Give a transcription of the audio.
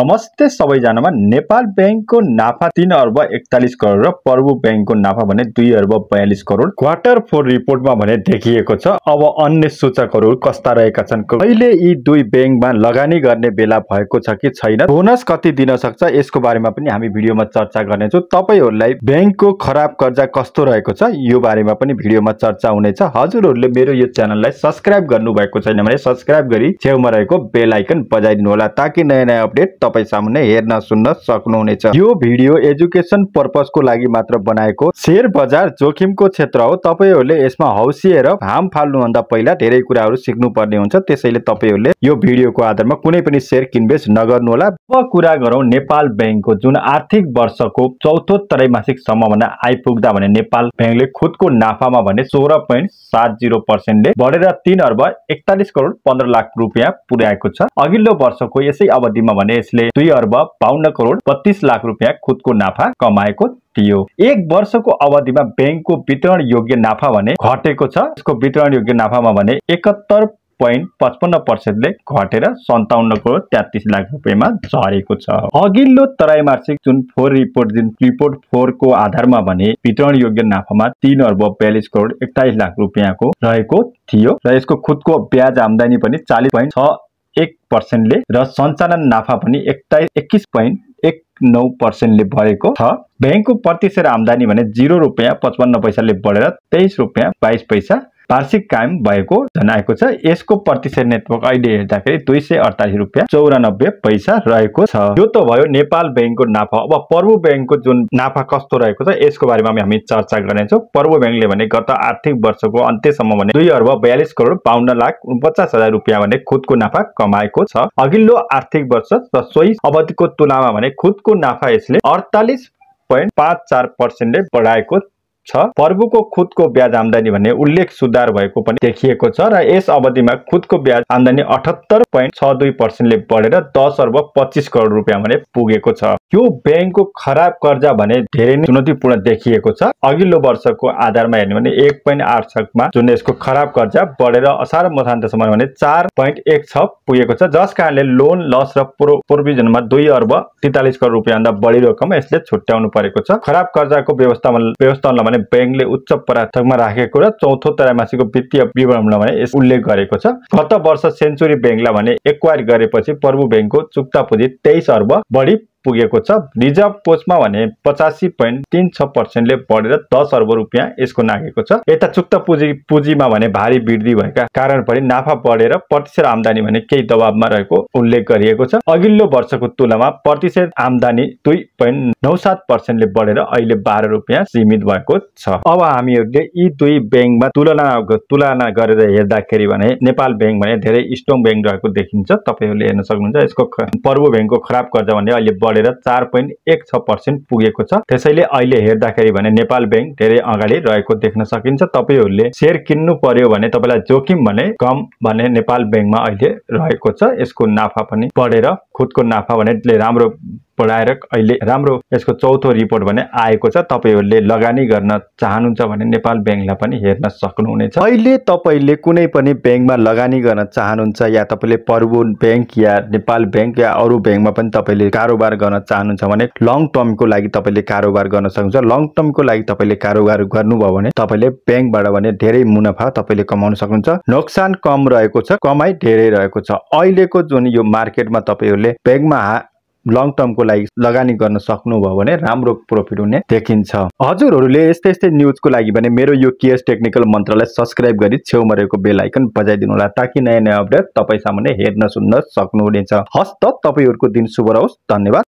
नमस्ते सबैजनामा नेपाल ब्याङ्कको नाफा तिन अर्ब एकतालिस करोड र प्रभु ब्याङ्कको नाफा भने दुई अर्ब बयालिस करोड क्वार्टर फोर रिपोर्टमा भने देखिएको छ अब अन्य सूचकहरू कस्ता रहेका छन् कहिले यी दुई ब्याङ्कमा लगानी गर्ने बेला भएको छ कि छैन बोनस कति दिन सक्छ यसको बारेमा पनि हामी भिडियोमा चर्चा गर्नेछौँ तपाईँहरूलाई ब्याङ्कको खराब कर्जा कस्तो रहेको छ यो बारेमा पनि भिडियोमा चर्चा हुनेछ हजुरहरूले मेरो यो च्यानललाई सब्सक्राइब गर्नुभएको छैन भने सब्सक्राइब गरी छेउमा रहेको बेल आइकन बजाइदिनु होला ताकि नयाँ नयाँ अपडेट तपाईँ सामुन्ने हेर्न सुन्न सक्नुहुनेछ यो भिडियो एजुकेसन पर्पजको लागि मात्र बनाएको सेयर बजार जोखिमको क्षेत्र हो तपाईँहरूले यसमा हौसिएर हाम फाल्नुभन्दा पहिला धेरै कुराहरू सिक्नुपर्ने हुन्छ त्यसैले तपाईँहरूले यो भिडियोको आधारमा कुनै पनि सेयर किनबेच होला अब कुरा गरौँ नेपाल ब्याङ्कको जुन आर्थिक वर्षको चौथो त्रैमासिक सम्भावना आइपुग्दा भने नेपाल ब्याङ्कले खुदको नाफामा भने सोह्र पोइन्ट सात जिरो पर्सेन्टले बढेर तिन अर्ब एकतालिस करोड पन्ध्र लाख रुपियाँ पुर्याएको छ अघिल्लो वर्षको यसै अवधिमा भने यसले यसले दुई अर्ब बाहन्न करोड बत्तीस लाख रुपियाँ खुदको नाफा कमाएको थियो एक वर्षको अवधिमा ब्याङ्कको वितरण योग्य नाफा भने घटेको छ यसको वितरण योग्य नाफामा भने एकहत्तर पोइन्ट पचपन्न पर्सेन्टले घटेर सन्ताउन्न करोड तेत्तिस लाख रुपियाँमा झरेको छ अघिल्लो तराई त्रैमासिक जुन फोर रिपोर्ट जुन रिपोर्ट फोरको आधारमा भने वितरण योग्य नाफामा तिन अर्ब बयालिस करोड एक्काइस लाख रुपियाँको रहेको थियो र यसको खुदको ब्याज आमदानी पनि चालिस पोइन्ट छ एक पर्सेन्टले र सञ्चालन नाफा पनि एक्काइस एक्किस पोइन्ट एक नौ पर्सेन्टले बढेको छ ब्याङ्कको प्रतिशत आमदानी भने जिरो रुपियाँ पचपन्न पैसाले बढेर तेइस रुपियाँ बाइस पैसा वार्षिक कायम भएको जनाएको छ यसको प्रतिशत नेटवर्क अहिले हेर्दाखेरि दुई सय अडतालिस रुपियाँ चौरानब्बे पैसा रहेको छ यो त भयो नेपाल ब्याङ्कको नाफा अब पर्व ब्याङ्कको जुन नाफा कस्तो रहेको छ यसको बारेमा हामी चर्चा गर्नेछौँ पर्व ब्याङ्कले भने गत आर्थिक वर्षको अन्त्यसम्म भने दुई अर्ब बयालिस करोड बाहन्न लाख उनपचास हजार रुपियाँ भने खुदको नाफा कमाएको छ अघिल्लो आर्थिक वर्ष र सोही अवधिको तुलनामा भने खुदको नाफा यसले अडतालिस पोइन्ट पाँच चार पर्सेन्टले बढाएको छ प्रभुको खुदको ब्याज आमदानी भन्ने उल्लेख सुधार भएको पनि देखिएको छ र यस अवधिमा खुदको ब्याज आमदानी अठहत्तर पोइन्ट छ दुई पर्सेन्टले बढेर दस अर्ब पच्चिस करोड रुपियाँ भने पुगेको छ यो ब्याङ्कको खराब कर्जा भने धेरै नै चुनौतीपूर्ण देखिएको छ अघिल्लो वर्षको आधारमा हेर्ने भने एक पोइन्ट आठ छमा जुन यसको खराब कर्जा बढेर असार मसान्तसम्म भने चार पोइन्ट एक छ पुगेको छ जस कारणले लोन लस र प्रोभिजनमा दुई अर्ब तितालिस करोड रुपियाँ भन्दा बढी रकम यसले छुट्याउनु परेको छ खराब कर्जाको व्यवस्थापन व्यवस्थापनलाई भने ब्याङ्कले उच्च प्राथमिकमा राखेको र चौथो त्रैमासिकको वित्तीय विवरणमा भने यस उल्लेख गरेको छ गत वर्ष सेन्चुरी ब्याङ्कलाई भने एक्वायर गरेपछि प्रभु ब्याङ्कको चुक्ता पुँजी तेइस अर्ब बढी पुगेको छ रिजर्भ कोषमा भने पचासी पोइन्ट तिन छ पर्सेन्टले बढेर दस अर्ब रुपियाँ यसको नागेको छ यता चुक्त पुँजी पुँजीमा भने भारी वृद्धि भएका कारण पनि नाफा बढेर प्रतिशत आमदानी भने केही दबावमा रहेको उल्लेख गरिएको छ अघिल्लो वर्षको तुलनामा प्रतिशत आमदानी दुई पोइन्ट नौ सात पर्सेन्टले बढेर अहिले बाह्र रुपियाँ सीमित भएको छ अब हामीहरूले यी दुई ब्याङ्कमा तुलना तुलना गरेर हेर्दाखेरि भने नेपाल ब्याङ्क भने धेरै स्ट्रङ ब्याङ्क रहेको देखिन्छ तपाईँहरूले हेर्न सक्नुहुन्छ यसको पर्व ब्याङ्कको खराब कर्जा भने अहिले बढेर चार पोइन्ट एक छ पर्सेन्ट पुगेको छ त्यसैले अहिले हेर्दाखेरि भने नेपाल ब्याङ्क धेरै अगाडि रहेको देख्न सकिन्छ तपाईँहरूले सेयर किन्नु पर्यो भने तपाईँलाई जोखिम भने कम भने नेपाल ब्याङ्कमा अहिले रहेको छ यसको नाफा पनि बढेर खुदको नाफा भने राम्रो बढाएर अहिले राम्रो यसको चौथो रिपोर्ट भने आएको छ तपाईँहरूले लगानी गर्न चाहनुहुन्छ भने नेपाल ब्याङ्कलाई पनि हेर्न सक्नुहुनेछ अहिले तपाईँले कुनै पनि ब्याङ्कमा लगानी गर्न चाहनुहुन्छ या तपाईँले पर्वुन ब्याङ्क या नेपाल ब्याङ्क या अरू ब्याङ्कमा पनि तपाईँले कारोबार गर्न चाहनुहुन्छ भने लङ टर्मको लागि तपाईँले कारोबार गर्न सक्नुहुन्छ लङ टर्मको लागि तपाईँले कारोबार गर्नुभयो भने तपाईँले ब्याङ्कबाट भने धेरै मुनाफा तपाईँले कमाउन सक्नुहुन्छ नोक्सान कम रहेको छ कमाइ धेरै रहेको छ अहिलेको जुन यो मार्केटमा तपाईँहरूले तपाईँहरूले ब्याङ्कमा लङ टर्मको लागि लगानी गर्न सक्नुभयो भने राम्रो प्रफिट हुने देखिन्छ हजुरहरूले यस्तै यस्तै न्युजको लागि भने मेरो यो केएस टेक्निकल मन्त्रलाई सब्सक्राइब गरी छेउमा रहेको बेल आइकन बजाइदिनु होला ताकि नयाँ नयाँ अपडेट तपाईँ हेर्न सुन्न सक्नुहुनेछ हस् त तपाईँहरूको दिन शुभ रहोस् धन्यवाद